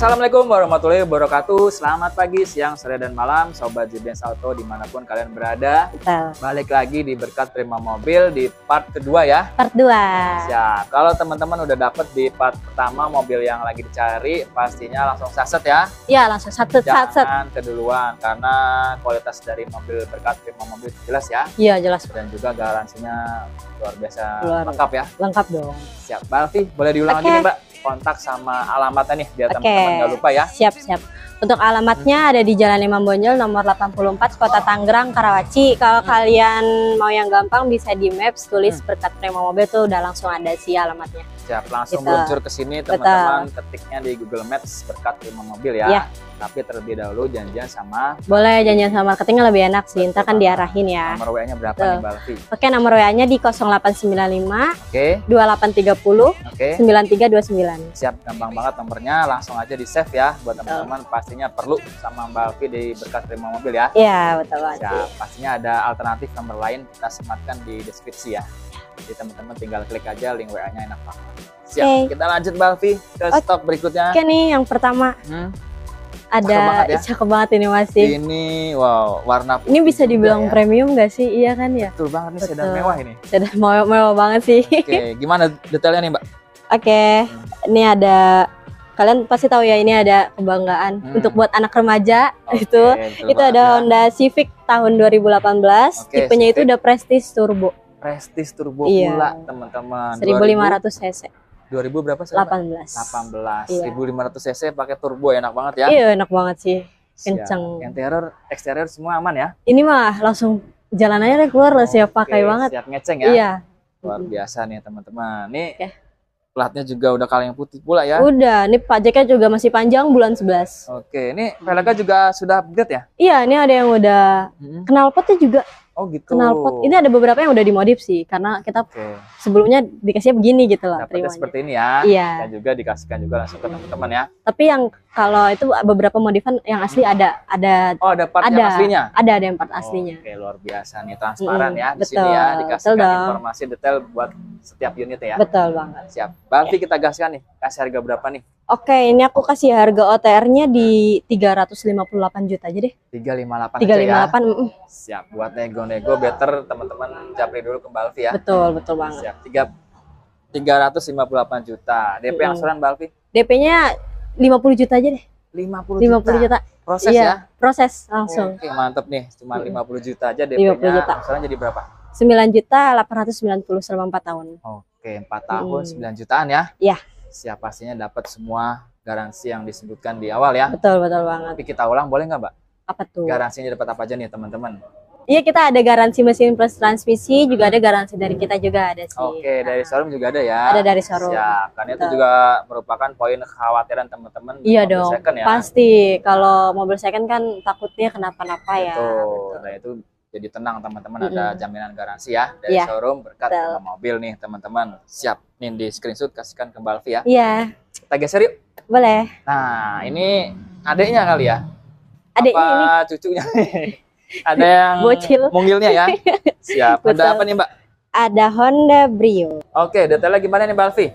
Assalamualaikum warahmatullahi wabarakatuh. Selamat pagi, siang, sore, dan malam, sobat Jibens Auto dimanapun kalian berada. Betul. Balik lagi di berkat prima mobil di part kedua ya. Part kedua. Ya, kalau teman-teman udah dapet di part pertama mobil yang lagi dicari, pastinya langsung saset ya. Iya, langsung saset, Jangan saset. keduluan karena kualitas dari mobil berkat prima mobil jelas ya. Iya, jelas. Dan juga garansinya luar biasa luar. lengkap ya. Lengkap dong. Siap, Balfi boleh diulang okay. lagi nih Mbak kontak sama alamatnya nih biar teman-teman okay. nggak lupa ya. Siap, siap. Untuk alamatnya ada di Jalan Imam Bonjol nomor 84 Kota Tangerang Karawaci. Kalau hmm. kalian mau yang gampang bisa di Maps tulis hmm. berkat Prima Mobil tuh udah langsung ada sih alamatnya. Siap, langsung gitu. luncur ke sini teman-teman ketiknya di Google Maps berkat Prima Mobil ya. ya. Tapi terlebih dahulu janjian sama Boleh janjian sama marketingnya lebih enak sih, Entar kan diarahin ya. Nomor WA-nya berapa Betul. nih Mbak Lutfi? Oke, nomor WA-nya di 0895 Oke. Okay. 2830 Okay. 9329. Siap, gampang banget nomornya, langsung aja di save ya buat teman-teman pasti pastinya perlu sama Mbak Alfi di berkas terima mobil ya. Iya, betul banget. Ya, pastinya ada alternatif nomor lain kita sematkan di deskripsi ya. Jadi teman-teman tinggal klik aja link WA-nya enak banget. Siap, okay. kita lanjut Mbak Alfi ke okay. stok berikutnya. Oke nih, yang pertama. Hmm? Ada cakep banget, ya? cakep banget ini masih. Ini wow, warna putih. Ini bisa dibilang ya. premium gak sih? Iya kan ya? Betul banget nih, sedang mewah ini. Sedang mewah, mewah banget sih. Oke, okay. gimana detailnya nih, Mbak? Oke, okay. hmm. ini ada kalian pasti tahu ya ini ada kebanggaan hmm. untuk buat anak remaja okay, itu itu ada ya. Honda Civic tahun 2018 okay, tipenya Civic. itu udah prestis Turbo prestis Turbo iya. pula teman-teman 1500 cc 2000 berapa sih? 18 18 iya. 1500 cc pakai turbo enak banget ya iya enak banget sih kenceng interior eksterior semua aman ya ini mah langsung jalan aja deh keluar lah siap pakai okay, banget siap ngeceng ya iya luar biasa nih teman-teman nih okay Platnya juga udah yang putih pula ya? Udah, ini pajaknya juga masih panjang bulan 11. Oke, ini velgnya juga sudah update ya? Iya, ini ada yang udah hmm. kenal potnya juga Oh gitu. Knalpot. Ini ada beberapa yang udah dimodif sih karena kita okay. sebelumnya dikasihnya begini gitu lah. Dapatnya seperti ini ya. Iya. Dan juga dikasihkan juga langsung ke teman-teman ya. Tapi yang kalau itu beberapa modifan yang asli ada ada Oh, ada part ada, yang aslinya. Ada ada yang part aslinya. Oh, Oke, okay. luar biasa nih transparan hmm, ya di betul, sini ya dikasihkan betul informasi detail buat setiap unit ya. Betul banget. Siap. Berarti yeah. kita gaskan nih. Kasih harga berapa nih? Oke, ini aku kasih harga OTR-nya di 358 juta aja deh. 358 358. Aja ya? Mm. Siap, buat nego-nego better teman-teman japri dulu ke Balvi ya. Betul, betul banget. Siap, 3 358 juta. DP mm. angsuran asuran Balvi? DP-nya 50 juta aja deh. 50 juta. 50 juta. Proses iya, ya? Proses langsung. Oke, mantep nih. Cuma mm. 50 juta aja DP-nya. Angsuran jadi berapa? 9 juta 890 selama 4 tahun. Oke, 4 tahun hmm. 9 jutaan ya. Iya siap pastinya dapat semua garansi yang disebutkan di awal ya. Betul, betul banget. Tapi kita ulang boleh nggak, Mbak? Apa tuh? Garansinya dapat apa aja nih, teman-teman? Iya, kita ada garansi mesin plus transmisi, juga ada garansi dari kita juga ada sih. Oke, nah. dari showroom juga ada ya. Ada dari showroom. Ya karena itu juga merupakan poin kekhawatiran teman-teman Iya dong, second ya. Pasti. Kalau mobil second kan takutnya kenapa-napa ya. Betul. Nah, itu jadi tenang teman-teman ada jaminan garansi ya dari yeah. showroom berkat so. mobil nih teman-teman siap nih di screenshot kasihkan ke Balvi ya iya yeah. kita geser yuk boleh nah ini adeknya kali ya Adek apa ini. cucunya ada yang bocil mungilnya ya siap ada apa nih mbak ada Honda Brio oke detailnya gimana nih Balvi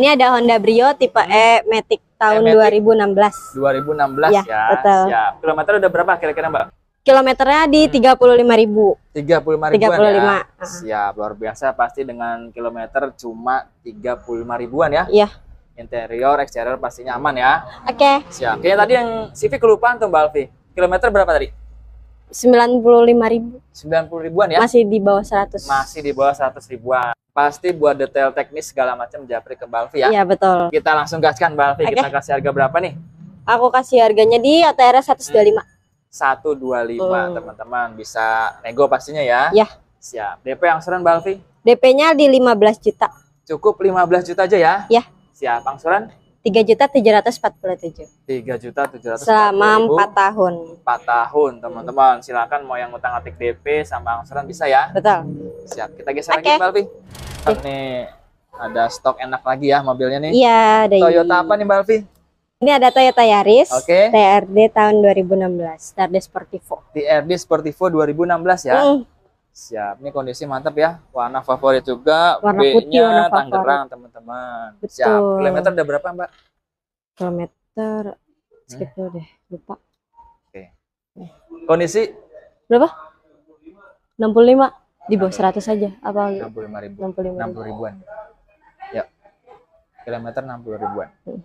ini ada Honda Brio tipe hmm. E Matic tahun e -Matic 2016. 2016 ya, ya. Betul. Siap. Kilometer udah berapa kira-kira, Mbak? kilometernya di hmm. tiga puluh lima ribu. Tiga puluh lima ribuan 35. ya. Ah. Siap, luar biasa pasti dengan kilometer cuma tiga puluh lima ribuan ya. Iya. Interior, eksterior pastinya aman ya. Oke. Okay. Siap. Kayaknya tadi yang CV kelupaan tuh Mbak Alfi. Kilometer berapa tadi? Sembilan puluh lima ribu. Sembilan puluh ribuan ya? Masih di bawah seratus. Masih di bawah seratus ribuan. Pasti buat detail teknis segala macam japri ke Mbak ya? Iya betul. Kita langsung gaskan Mbak Okay. Kita kasih harga berapa nih? Aku kasih harganya di ATR 125. 125 hmm. teman-teman bisa nego pastinya ya. Ya. Siap. DP angsuran Mbak Alfi? DP-nya di 15 juta. Cukup 15 juta aja ya? Ya. Siap. Angsuran? 3 juta 747. 3 juta 700. Selama 4 tahun. 4 tahun, teman-teman. Silakan mau yang utang atik DP sama angsuran bisa ya? Betul. Siap. Kita geser okay. lagi Mbak Alfi. Okay. Nih ada stok enak lagi ya mobilnya nih. Iya, Toyota apa nih Mbak ini ada Toyota Yaris okay. TRD tahun 2016, TRD Sportivo. TRD Sportivo 2016 ya. Mm. Siap, ini kondisi mantap ya. Warna favorit juga, warna putih warna Tangerang, teman-teman. Siap. Kilometer udah berapa, Mbak? Kilometer Sekitar hmm. deh, lupa. Oke. Okay. Kondisi berapa? 65 di bawah 100 aja apa 65 gitu? ribu 65, puluh ribuan ya kilometer 60 ribuan hmm.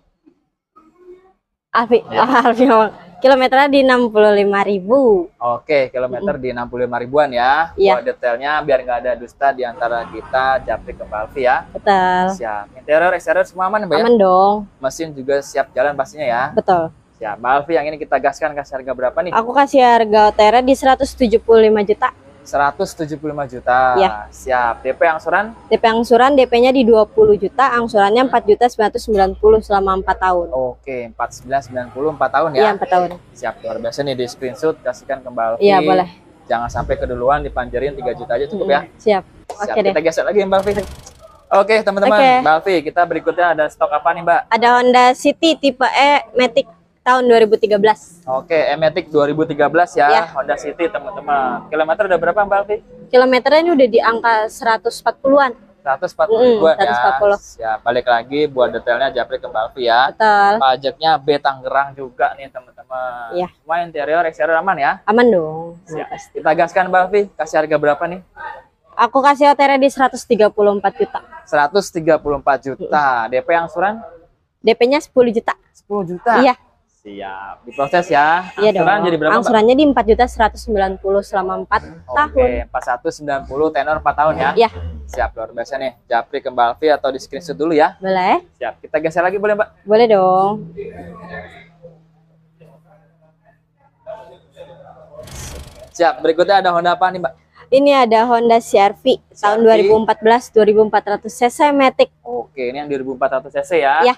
Alfi iya. Alfi kilometernya di 65 ribu oke kilometer di 65 ribuan ya iya. detailnya biar nggak ada dusta di antara kita Japri ke Alfi ya betul siap interior eksterior semua aman ya, ya aman dong mesin juga siap jalan pastinya ya betul siap Mbak Alfi yang ini kita gaskan kasih harga berapa nih aku kasih harga Tera di 175 juta 175 juta. Ya. Siap. DP angsuran? DP angsuran DP-nya di 20 juta, angsurannya 4 juta 990 selama 4 tahun. Oke, 4990 4 tahun ya. Iya, 4 tahun. Siap. Luar biasa nih di screenshot kasihkan kembali. Mbak Iya, boleh. Jangan sampai keduluan dipanjerin 3 juta aja cukup ya. Hmm, siap. Siap. Oke Kita deh. geser lagi Mbak Alfi. Oke, teman-teman. Okay. Mbak Alfi, kita berikutnya ada stok apa nih, Mbak? Ada Honda City tipe E Matic tahun 2013. Oke, e ribu 2013 ya, ya. Honda City teman-teman. Kilometer udah berapa Mbak Alfi? Kilometernya ini udah di angka 140-an. 140 ribuan mm, ya. Ya, balik lagi buat detailnya Japri ke Mbak Alfi ya. Betul. Pajaknya B Tangerang juga nih teman-teman. Iya. Semua interior eksterior aman ya? Aman dong. Siap. Kita gaskan Mbak Alfi, kasih harga berapa nih? Aku kasih OTR di 134 juta. 134 juta. Mm. DP yang DP-nya 10 juta. 10 juta? Iya. Siap, diproses ya. iya dong. jadi berapa? Angsurannya di empat juta seratus sembilan puluh selama empat tahun. Oke, empat satu sembilan puluh tenor empat tahun ya. Iya. Siap luar biasa nih. Japri ke Mbak Alfie atau di screenshot dulu ya. Boleh. Siap, kita geser lagi boleh Mbak? Boleh dong. Siap, berikutnya ada Honda apa nih Mbak? Ini ada Honda CR-V tahun 2014 2400 cc Matic. Oke, ini yang 2400 cc ya. Iya.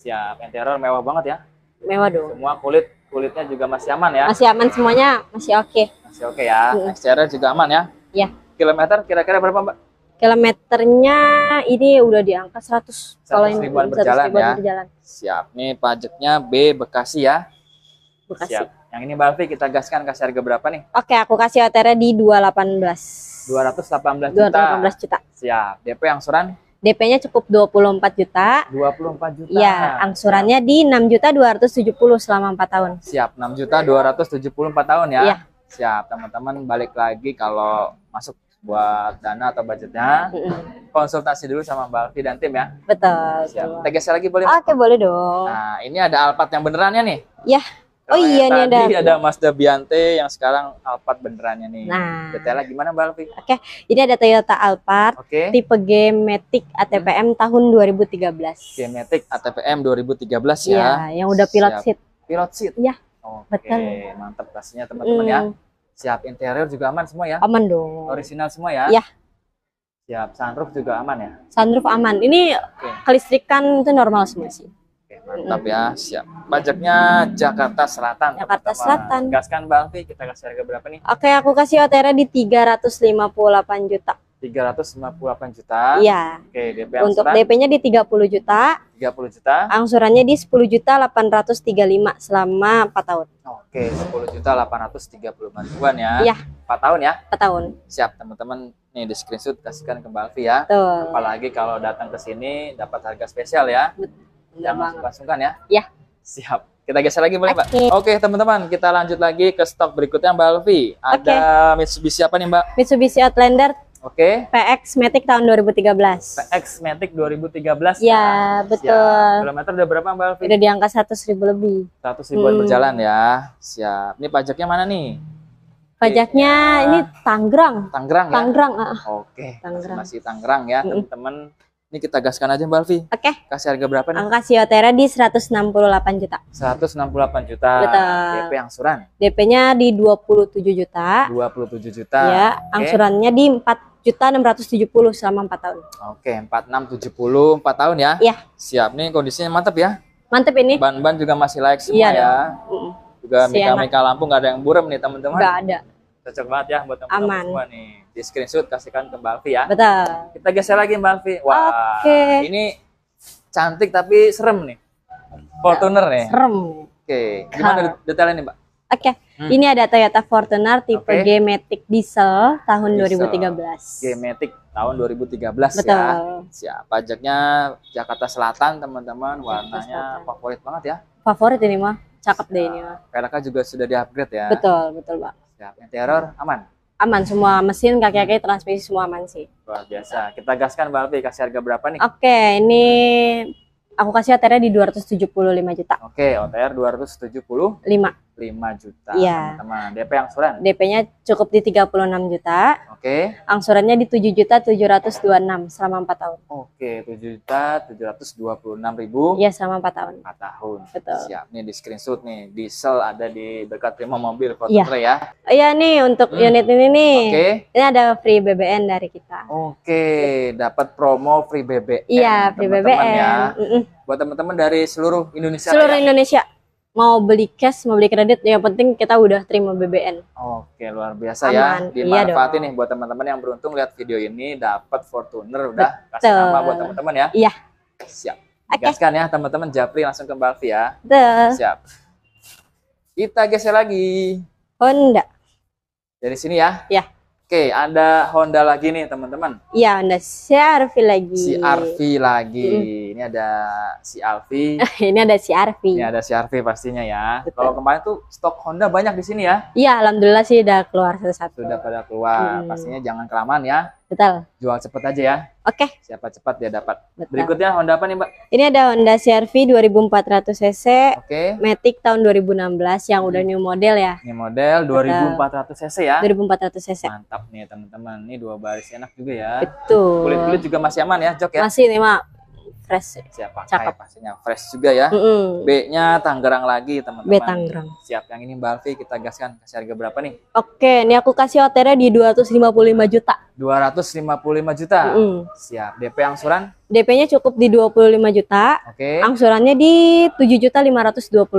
Siap, interior mewah banget ya mewah dong semua kulit kulitnya juga masih aman ya masih aman semuanya masih oke okay. masih oke okay ya hmm. Secara juga aman ya iya kilometer kira-kira berapa mbak kilometernya ini udah di angka 100, kalau ini ribuan berjalan 100 ribuan ya berjalan. siap nih pajaknya B Bekasi ya Bekasi siap. yang ini Balfi kita gaskan kasih harga berapa nih oke aku kasih OTR di 218 218 juta 218 juta siap DP angsuran DP-nya cukup 24 juta. 24 juta. Iya, angsurannya di 6 juta 270 selama 4 tahun. Siap, 6 juta 274 tahun ya. Iya. Siap, teman-teman balik lagi kalau masuk buat dana atau budgetnya konsultasi dulu sama Mbak Alfi dan tim ya. Betul. Siap. Tegas lagi boleh? Oke, boleh dong. Nah, ini ada alpat yang benerannya nih. Ya. Oh iya nih ada. Tadi ada Mazda Biante yang sekarang Alphard benerannya nih. Nah. Detailnya gimana Mbak Alfi? Oke, okay. ini ada Toyota Alphard okay. tipe G Matic ATPM hmm. tahun 2013. G Matic ATPM 2013 ya. Iya, yang udah pilot Siap. seat. Pilot seat. Iya. Oke, betul. mantap pastinya teman-teman ya. hmm. ya. Siap interior juga aman semua ya? Aman dong. Original semua ya? Iya. Siap, sunroof juga aman ya? Sunroof aman. Ini okay. kelistrikan itu normal semua sih. Mantap ya, ah, siap. Pajaknya Jakarta Selatan. Jakarta pertama. Selatan. Gaskan Bang Fi, kita kasih harga berapa nih? Oke, aku kasih OTR di 358 juta. 358 juta. Iya. Oke, DP angsuran. Untuk DP-nya di 30 juta. 30 juta. Angsurannya di 10 juta 835 selama 4 tahun. Oke, 10 juta 835 ribuan ya. Iya. 4 tahun ya? 4 tahun. Siap, teman-teman. Nih di screenshot kasihkan ke Mbak Alfi ya. Tuh. Apalagi kalau datang ke sini dapat harga spesial ya. Betul. Jangan sungkan-sungkan ya. Iya. Siap. Kita geser lagi boleh, okay. Mbak? Oke, okay, teman-teman, kita lanjut lagi ke stok berikutnya Mbak Alvi. Ada okay. Mitsubishi apa nih, Mbak? Mitsubishi Outlander. Oke. Okay. PX Matic tahun 2013. PX Matic 2013. Ya, kan? betul. Siap. Kilometer udah berapa Mbak Alvi? Udah di angka 100 ribu lebih. 100 ribuan hmm. berjalan ya. Siap. Ini pajaknya mana nih? Pajaknya iya. ini Tangerang. Tangerang ya? Tangerang, ah. Oke. Okay. Masih Tangerang ya, teman-teman. Mm -hmm. Ini kita gaskan aja Mbak Alfi. Oke. Okay. Kasih harga berapa nih? Angka siotera di 168 juta. 168 juta. Betul. DP angsuran. DP-nya di 27 juta. 27 juta. Ya, okay. angsurannya di 4 juta 670 selama 4 tahun. Oke, okay, 4670 4 tahun ya. Iya. Siap. Nih kondisinya mantap ya. Mantap ini. Ban-ban juga masih layak semua iya, ya. Iya. Juga mika-mika lampu nggak ada yang buram nih teman-teman. Nggak ada cocok banget ya buat teman-teman semua nih. Di screenshot kasihkan ke Mbak Alfi ya. Betul. Kita geser lagi Mbak Alfi. Wah, okay. ini cantik tapi serem nih. Ya, Fortuner nih. Ya. Serem. Oke, okay. gimana detailnya nih Mbak? Oke, okay. hmm. ini ada Toyota Fortuner tipe okay. G-Matic diesel tahun diesel. 2013. G-Matic tahun 2013 ya. Betul. ya. Siap, pajaknya Jakarta Selatan teman-teman, warnanya Selatan. favorit banget ya. Favorit ini mah, cakep deh ini mah. Kayaknya juga sudah di-upgrade ya. Betul, betul mbak lengkap. Interior aman? Aman semua, mesin, kaki-kaki, transmisi semua aman sih. Luar biasa. Kita gaskan Mbak Alfi, kasih harga berapa nih? Oke, ini aku kasih OTR di 275 juta. Oke, okay, OTR 275. 5 juta ya. teman-teman. DP angsuran? DP-nya cukup di 36 juta. Oke. Okay. Angsurannya di 7 juta 726 selama 4 tahun. Oke, okay, 7 juta 726 ribu. Iya, selama 4 tahun. 4 tahun. Betul. Siap. Nih di screenshot nih, diesel ada di dekat Prima Mobil foto ya. ya. Iya nih untuk hmm. unit ini nih. Oke. Okay. Ini ada free BBN dari kita. Oke, okay. dapat promo free BBN. Iya, free teman -teman BBN. Ya. Mm -mm. Buat teman-teman dari seluruh Indonesia. Seluruh ya. Indonesia mau beli cash, mau beli kredit, yang penting kita udah terima BBN. Oke, luar biasa ya. Aman. ya. Dimanfaatin iya nih buat teman-teman yang beruntung lihat video ini dapat Fortuner udah Betul. kasih nama buat teman-teman ya. Iya. Siap. Gaskan ya teman-teman Japri langsung ke Balfi ya. Betul. Siap. Kita geser lagi. Honda. Dari sini ya. Iya. Oke, ada Honda lagi nih teman-teman. Iya, ada Honda Arfi lagi. Si Arfi lagi. Mm. Ini ada si Arfi. ini ada si Arfi. Ini ada si Arfi pastinya ya. Kalau kemarin tuh stok Honda banyak di sini ya? Iya, alhamdulillah sih udah keluar satu-satu. Sudah pada keluar. Mm. Pastinya jangan kelamaan ya. Betul. Jual cepat aja ya. Oke. Okay. Siapa cepat dia dapat. Betul. Berikutnya Honda apa nih Mbak? Ini ada Honda CR-V 2400 cc. Oke. Okay. Matic tahun 2016 yang udah hmm. new model ya. New model 2400 cc ya. 2400 cc. Mantap nih teman-teman. Ini dua baris enak juga ya. Betul. Kulit-kulit juga masih aman ya, Jok ya. Masih nih Mak fresh siap pakai Cakep. pastinya fresh juga ya mm -hmm. B nya Tangerang lagi teman-teman B Tangerang siap yang ini Mbak Alfi kita gaskan kasih harga berapa nih oke ini aku kasih OTR di 255 juta 255 juta mm -hmm. siap DP angsuran DP nya cukup di 25 juta oke okay. angsurannya di tujuh juta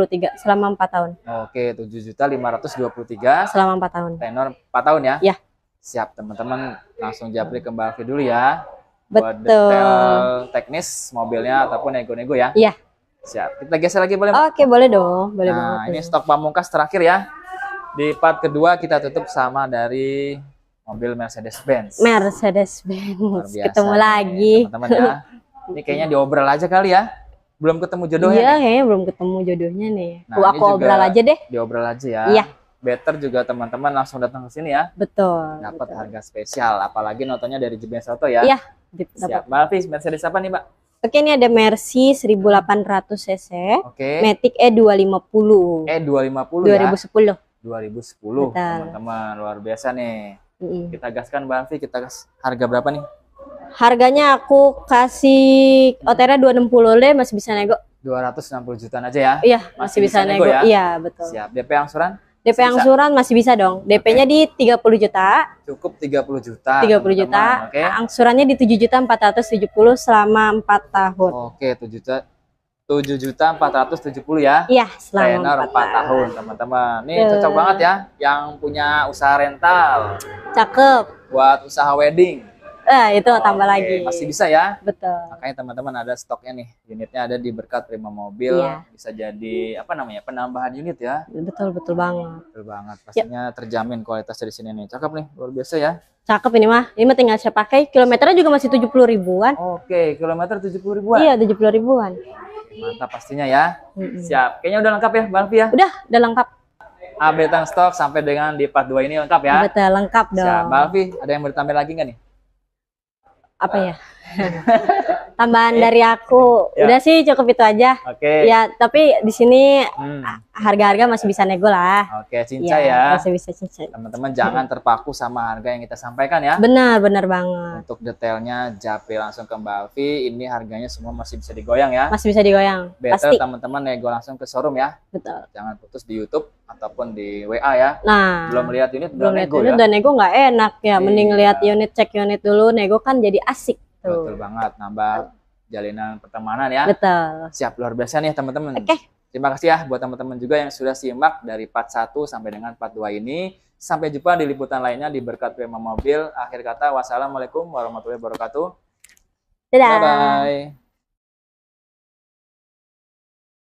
tiga selama 4 tahun oke tujuh juta tiga selama 4 tahun tenor 4 tahun ya Iya. siap teman-teman langsung japri ke Mbak Alfi dulu ya buat Betul. detail teknis mobilnya ataupun nego-nego ya. Iya. Siap. Kita geser lagi boleh? Oke, boleh dong. Boleh nah, banget. ini stok pamungkas terakhir ya. Di part kedua kita tutup sama dari mobil Mercedes Benz. Mercedes Benz. Ketemu nih, lagi. Teman-teman ya. Ini kayaknya diobrol aja kali ya. Belum ketemu jodohnya. Iya, kayaknya belum ketemu jodohnya nih. Nah, aku obrol aja deh. Diobrol aja ya. Iya better juga teman-teman langsung datang ke sini ya. Betul. Dapat harga spesial, apalagi nontonnya dari Jeben Soto ya. Iya, Siap. Mbak Alvis, Mercedes apa nih Mbak? Oke, ini ada Mercy 1800 cc. Oke. Matic E250. E250 2010. Ya? 2010. 2010, Teman-teman, luar biasa nih. Mm. Kita gaskan Mbak Alvis. kita gas. Harga berapa nih? Harganya aku kasih Otera 260 deh, masih bisa nego. 260 jutaan aja ya? Iya, masih, masih bisa, bisa nego, nego ya? Iya, betul. Siap. DP angsuran? DP bisa. angsuran masih bisa dong. DP-nya okay. di 30 juta. Cukup 30 juta. 30 teman -teman. juta. Okay. Angsurannya di 7 juta 470 selama 4 tahun. Oke, okay, 7 juta 7 juta 470 ya. Iya, selama Tenor 4, 4 tahun, teman-teman. Nih Tuh. cocok banget ya yang punya usaha rental. Cakep. Buat usaha wedding. Nah, itu oh, tambah okay. lagi. Masih bisa ya? Betul. Makanya teman-teman ada stoknya nih. Unitnya ada di berkat terima mobil, Yeah. bisa jadi apa namanya? penambahan unit ya. Betul, betul banget. Betul banget. Ya. Pastinya yep. terjamin kualitas dari sini nih. Cakep nih, luar biasa ya. Cakep ini mah. Ini mah tinggal saya pakai. Kilometernya juga masih 70 ribuan. Oke, okay, kilometer 70 ribuan. Iya, 70 ribuan. Mantap pastinya ya. Mm -hmm. Siap. Kayaknya udah lengkap ya, Bang Pia? Ya? Udah, udah lengkap. update stok sampai dengan di part 2 ini lengkap ya? Betul, lengkap dong. Siap, Bang Fi, ada yang mau bertambah lagi nggak nih? apa ya iya tambahan dari aku ya. udah sih cukup itu aja oke okay. ya tapi di sini harga hmm. harga-harga masih bisa nego lah oke okay, cinca ya, ya. masih bisa cinca teman-teman jangan terpaku sama harga yang kita sampaikan ya benar benar banget untuk detailnya jape langsung ke Mbak Alfi ini harganya semua masih bisa digoyang ya masih bisa digoyang better teman-teman nego langsung ke showroom ya betul jangan putus di YouTube ataupun di WA ya nah belum lihat unit belum nego unit ya. dan nego nggak enak ya mending iya. lihat unit cek unit dulu nego kan jadi asik Betul. Betul banget, nambah jalinan pertemanan ya. Betul. Siap luar biasa nih teman-teman. Oke. Okay. Terima kasih ya buat teman-teman juga yang sudah simak dari part 1 sampai dengan part 2 ini. Sampai jumpa di liputan lainnya di Berkat Prima Mobil. Akhir kata, wassalamualaikum warahmatullahi wabarakatuh. Dadah. Bye-bye.